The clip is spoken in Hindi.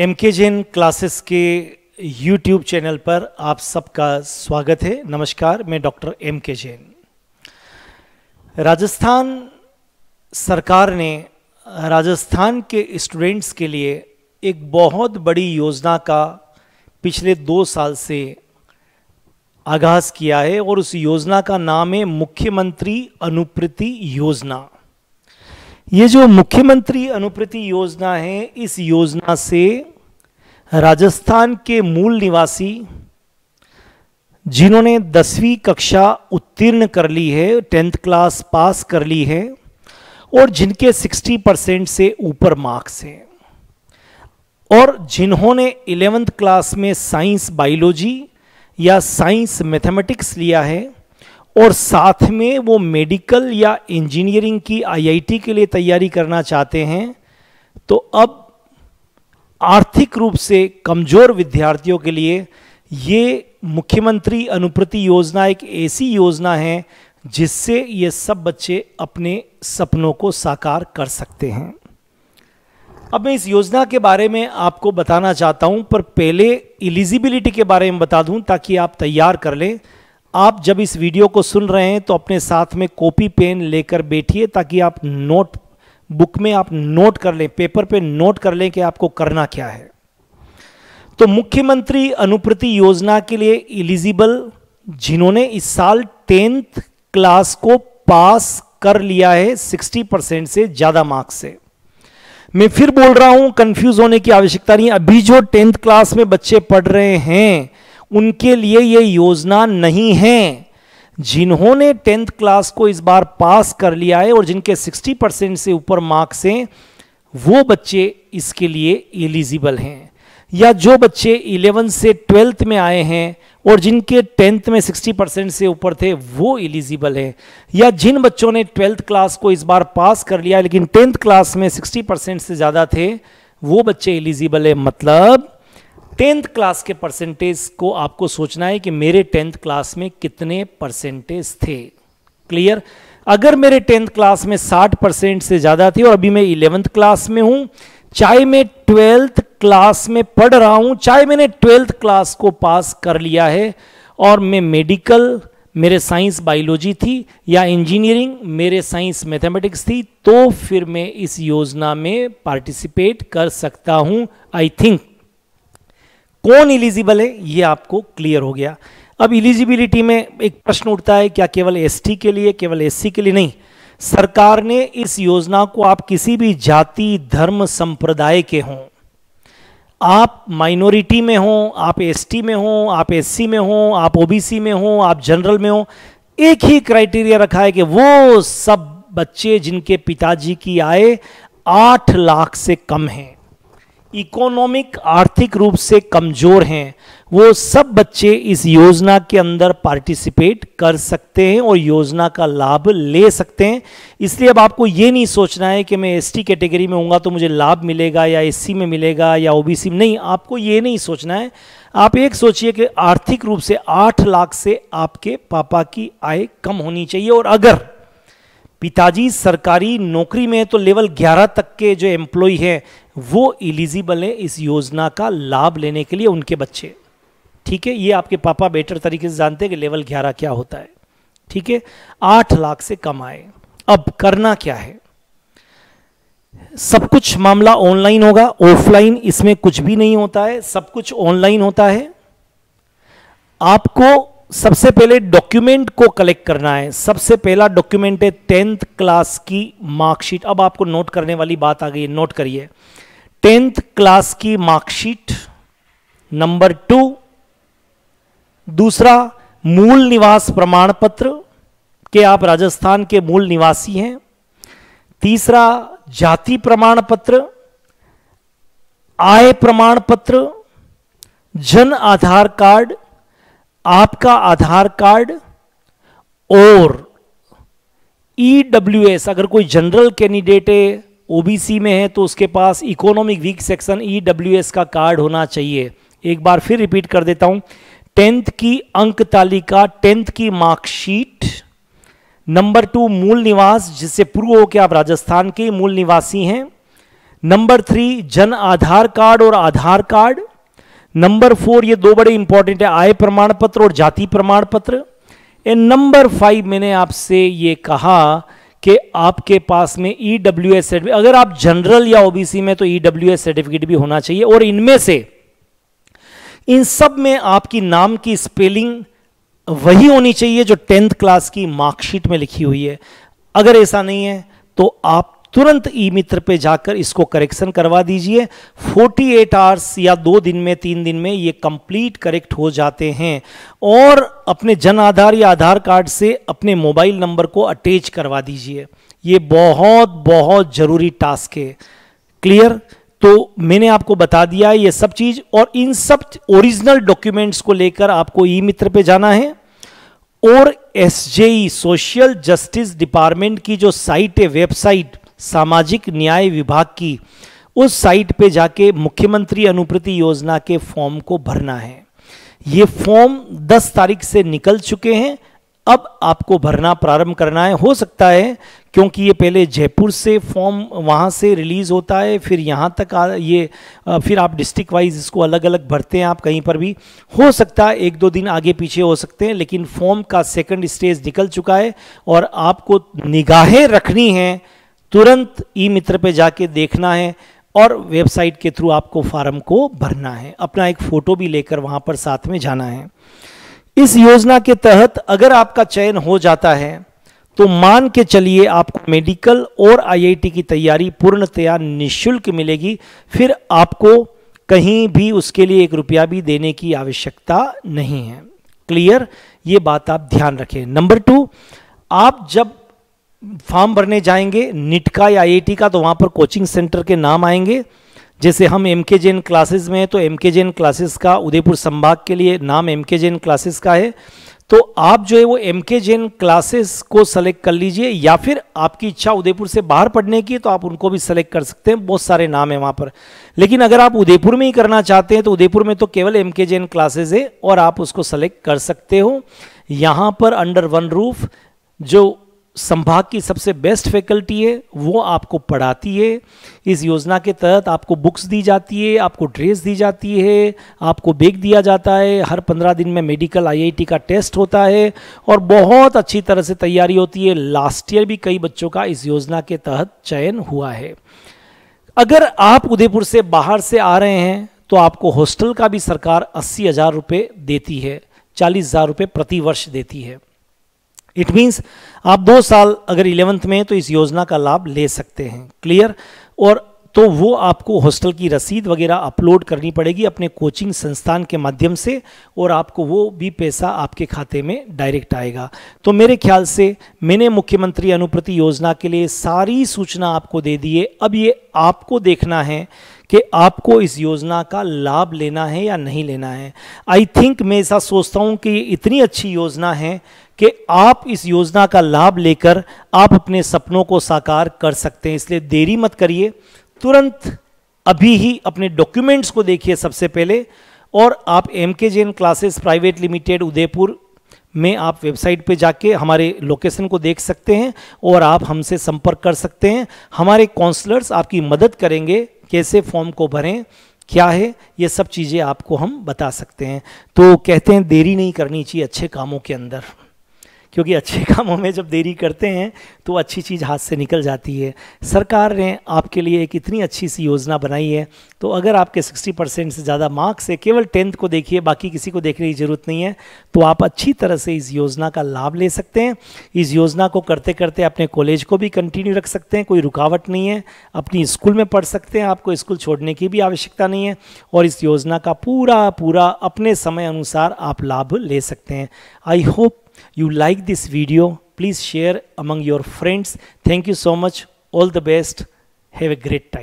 एम के जैन क्लासेस के यूट्यूब चैनल पर आप सबका स्वागत है नमस्कार मैं doctor M K Jain Rajasthan सरकार ने राजस्थान के स्टूडेंट्स के लिए एक बहुत बड़ी योजना का पिछले दो साल से आगाज किया है और उस योजना का नाम है मुख्यमंत्री अनुप्रति योजना ये जो मुख्यमंत्री अनुप्रति योजना है इस योजना से राजस्थान के मूल निवासी जिन्होंने दसवीं कक्षा उत्तीर्ण कर ली है टेंथ क्लास पास कर ली है और जिनके 60 परसेंट से ऊपर मार्क्स हैं और जिन्होंने इलेवेंथ क्लास में साइंस बायोलॉजी या साइंस मैथमेटिक्स लिया है और साथ में वो मेडिकल या इंजीनियरिंग की आईआईटी के लिए तैयारी करना चाहते हैं तो अब आर्थिक रूप से कमज़ोर विद्यार्थियों के लिए ये मुख्यमंत्री अनुप्रति योजना एक ऐसी योजना है जिससे ये सब बच्चे अपने सपनों को साकार कर सकते हैं अब मैं इस योजना के बारे में आपको बताना चाहता हूं पर पहले इलिजिबिलिटी के बारे में बता दूं ताकि आप तैयार कर लें आप जब इस वीडियो को सुन रहे हैं तो अपने साथ में कॉपी पेन लेकर बैठिए ताकि आप नोट बुक में आप नोट कर लें पेपर पे नोट कर लें कि आपको करना क्या है तो मुख्यमंत्री अनुप्रति योजना के लिए इलिजिबल जिन्होंने इस साल टेंथ क्लास को पास कर लिया है 60 परसेंट से ज़्यादा मार्क्स से मैं फिर बोल रहा हूं कंफ्यूज होने की आवश्यकता नहीं अभी जो टेंथ क्लास में बच्चे पढ़ रहे हैं उनके लिए ये योजना नहीं है जिन्होंने टेंथ क्लास को इस बार पास कर लिया है और जिनके 60 परसेंट से ऊपर मार्क्स हैं वो बच्चे इसके लिए एलिजिबल हैं या जो बच्चे इलेवंथ से ट्वेल्थ में आए हैं और जिनके टेंथ में 60 परसेंट से ऊपर थे वो एलिजिबल हैं या जिन बच्चों ने ट्वेल्थ क्लास को इस बार पास कर लिया लेकिन टेंथ क्लास में 60 परसेंट से ज़्यादा थे वो बच्चे एलिजिबल है मतलब टेंथ क्लास के परसेंटेज को आपको सोचना है कि मेरे टेंथ क्लास में कितने परसेंटेज थे क्लियर अगर मेरे टेंथ क्लास में 60 परसेंट से ज़्यादा थी और अभी मैं इलेवेंथ क्लास में हूँ चाहे मैं ट्वेल्थ क्लास में पढ़ रहा हूँ चाहे मैंने ट्वेल्थ क्लास को पास कर लिया है और मैं मेडिकल मेरे साइंस बायोलॉजी थी या इंजीनियरिंग मेरे साइंस मैथमेटिक्स थी तो फिर मैं इस योजना में पार्टिसिपेट कर सकता हूँ आई थिंक कौन इलिजिबल है ये आपको क्लियर हो गया अब इलिजिबिलिटी में एक प्रश्न उठता है क्या केवल एसटी के लिए केवल एससी के लिए नहीं सरकार ने इस योजना को आप किसी भी जाति धर्म संप्रदाय के हों आप माइनॉरिटी में हो आप एसटी में हो आप एससी में हो आप ओबीसी में हो आप जनरल में हो एक ही क्राइटेरिया रखा है कि वो सब बच्चे जिनके पिताजी की आय आठ लाख से कम है इकोनॉमिक आर्थिक रूप से कमज़ोर हैं वो सब बच्चे इस योजना के अंदर पार्टिसिपेट कर सकते हैं और योजना का लाभ ले सकते हैं इसलिए अब आपको ये नहीं सोचना है कि मैं एसटी कैटेगरी में होऊंगा तो मुझे लाभ मिलेगा या एससी में मिलेगा या ओबीसी में नहीं आपको ये नहीं सोचना है आप एक सोचिए कि आर्थिक रूप से आठ लाख से आपके पापा की आय कम होनी चाहिए और अगर पिताजी सरकारी नौकरी में तो लेवल 11 तक के जो एम्प्लॉय हैं वो एलिजिबल है इस योजना का लाभ लेने के लिए उनके बच्चे ठीक है ये आपके पापा बेटर तरीके से जानते हैं कि लेवल ग्यारह क्या होता है ठीक है आठ लाख से कम आए अब करना क्या है सब कुछ मामला ऑनलाइन होगा ऑफलाइन इसमें कुछ भी नहीं होता है सब कुछ ऑनलाइन होता है आपको सबसे पहले डॉक्यूमेंट को कलेक्ट करना है सबसे पहला डॉक्यूमेंट है टेंथ क्लास की मार्कशीट अब आपको नोट करने वाली बात आ गई नोट करिए टेंथ क्लास की मार्कशीट नंबर टू दूसरा मूल निवास प्रमाण पत्र के आप राजस्थान के मूल निवासी हैं तीसरा जाति प्रमाण पत्र आय प्रमाण पत्र जन आधार कार्ड आपका आधार कार्ड और ईडब्ल्यूएस e अगर कोई जनरल कैंडिडेट है ओबीसी में है तो उसके पास इकोनॉमिक वीक सेक्शन ईडब्ल्यूएस का कार्ड होना चाहिए एक बार फिर रिपीट कर देता हूं टेंथ की अंक तालिका टेंथ की मार्कशीट नंबर टू मूल निवास जिससे प्रूव हो कि आप राजस्थान के मूल निवासी हैं नंबर थ्री जन आधार कार्ड और आधार कार्ड नंबर फोर ये दो बड़े इंपॉर्टेंट है आय प्रमाण पत्र और जाति प्रमाण पत्र एंड नंबर फाइव मैंने आपसे ये कहा कि आपके पास में ई डब्ल्यू एस सर्टिफिकेट अगर आप जनरल या ओबीसी में तो ई डब्ल्यू एस सर्टिफिकेट भी होना चाहिए और इनमें से इन सब में आपकी नाम की स्पेलिंग वही होनी चाहिए जो टेंथ क्लास की मार्कशीट में लिखी हुई है अगर ऐसा नहीं है तो आप तुरंत ई मित्र पे जाकर इसको करेक्शन करवा दीजिए 48 आवर्स या दो दिन में तीन दिन में ये कंप्लीट करेक्ट हो जाते हैं और अपने जन आधार या आधार कार्ड से अपने मोबाइल नंबर को अटैच करवा दीजिए ये बहुत बहुत ज़रूरी टास्क है क्लियर तो मैंने आपको बता दिया ये सब चीज़ और इन सब ओरिजिनल डॉक्यूमेंट्स को लेकर आपको ई मित्र पे जाना है और एस सोशल जस्टिस डिपार्टमेंट की जो साइट है वेबसाइट सामाजिक न्याय विभाग की उस साइट पे जाके मुख्यमंत्री अनुप्रति योजना के फॉर्म को भरना है ये फॉर्म 10 तारीख से निकल चुके हैं अब आपको भरना प्रारंभ करना है हो सकता है क्योंकि ये पहले जयपुर से फॉर्म वहाँ से रिलीज़ होता है फिर यहाँ तक आ, ये फिर आप डिस्ट्रिक्ट वाइज इसको अलग अलग भरते हैं आप कहीं पर भी हो सकता है एक दो दिन आगे पीछे हो सकते हैं लेकिन फॉर्म का सेकंड स्टेज निकल चुका है और आपको निगाहें रखनी हैं तुरंत ई मित्र पे जाके देखना है और वेबसाइट के थ्रू आपको फार्म को भरना है अपना एक फ़ोटो भी लेकर वहां पर साथ में जाना है इस योजना के तहत अगर आपका चयन हो जाता है तो मान के चलिए आपको मेडिकल और आईआईटी की तैयारी पूर्णतया निःशुल्क मिलेगी फिर आपको कहीं भी उसके लिए एक रुपया भी देने की आवश्यकता नहीं है क्लियर ये बात आप ध्यान रखें नंबर टू आप जब फॉर्म भरने जाएंगे निट का या आई का तो वहाँ पर कोचिंग सेंटर के नाम आएंगे जैसे हम एम के जे क्लासेज में हैं तो एम के जे क्लासेज का उदयपुर संभाग के लिए नाम एम के जे क्लासेज का है तो आप जो है वो एम के जे क्लासेस को सेलेक्ट कर लीजिए या फिर आपकी इच्छा उदयपुर से बाहर पढ़ने की तो आप उनको भी सेलेक्ट कर सकते हैं बहुत सारे नाम हैं वहाँ पर लेकिन अगर आप उदयपुर में ही करना चाहते हैं तो उदयपुर में तो केवल एम के जे क्लासेज है और आप उसको सेलेक्ट कर सकते हो यहाँ पर अंडर वन रूफ जो संभाग की सबसे बेस्ट फैकल्टी है वो आपको पढ़ाती है इस योजना के तहत आपको बुक्स दी जाती है आपको ड्रेस दी जाती है आपको बैग दिया जाता है हर पंद्रह दिन में मेडिकल आईआईटी का टेस्ट होता है और बहुत अच्छी तरह से तैयारी होती है लास्ट ईयर भी कई बच्चों का इस योजना के तहत चयन हुआ है अगर आप उदयपुर से बाहर से आ रहे हैं तो आपको हॉस्टल का भी सरकार अस्सी हज़ार रुपये देती है चालीस हज़ार रुपये प्रतिवर्ष देती है इट मीन्स आप दो साल अगर इलेवंथ में तो इस योजना का लाभ ले सकते हैं क्लियर और तो वो आपको हॉस्टल की रसीद वगैरह अपलोड करनी पड़ेगी अपने कोचिंग संस्थान के माध्यम से और आपको वो भी पैसा आपके खाते में डायरेक्ट आएगा तो मेरे ख्याल से मैंने मुख्यमंत्री अनुप्रति योजना के लिए सारी सूचना आपको दे दी है अब ये आपको देखना है कि आपको इस योजना का लाभ लेना है या नहीं लेना है आई थिंक मैं ऐसा सोचता हूँ कि ये इतनी अच्छी योजना है कि आप इस योजना का लाभ लेकर आप अपने सपनों को साकार कर सकते हैं इसलिए देरी मत करिए तुरंत अभी ही अपने डॉक्यूमेंट्स को देखिए सबसे पहले और आप M K J N classes private limited Udaipur में आप वेबसाइट पे जाके हमारे लोकेशन को देख सकते हैं और आप हमसे संपर्क कर सकते हैं हमारे काउंसलर्स आपकी मदद करेंगे कैसे फॉर्म को भरें क्या है ये सब चीज़ें आपको हम बता सकते हैं तो कहते हैं देरी नहीं करनी चाहिए अच्छे कामों के अंदर क्योंकि अच्छे कामों में जब देरी करते हैं तो अच्छी चीज़ हाथ से निकल जाती है सरकार ने आपके लिए एक इतनी अच्छी सी योजना बनाई है तो अगर आपके 60 परसेंट से ज़्यादा मार्क्स है केवल टेंथ को देखिए बाकी किसी को देखने की ज़रूरत नहीं है तो आप अच्छी तरह से इस योजना का लाभ ले सकते हैं इस योजना को करते करते अपने कॉलेज को भी कंटिन्यू रख सकते हैं कोई रुकावट नहीं है अपनी स्कूल में पढ़ सकते हैं आपको स्कूल छोड़ने की भी आवश्यकता नहीं है और इस योजना का पूरा पूरा अपने समय अनुसार आप लाभ ले सकते हैं I hope you like this video, please share among your friends. Thank you so much. All the best. Have a great time.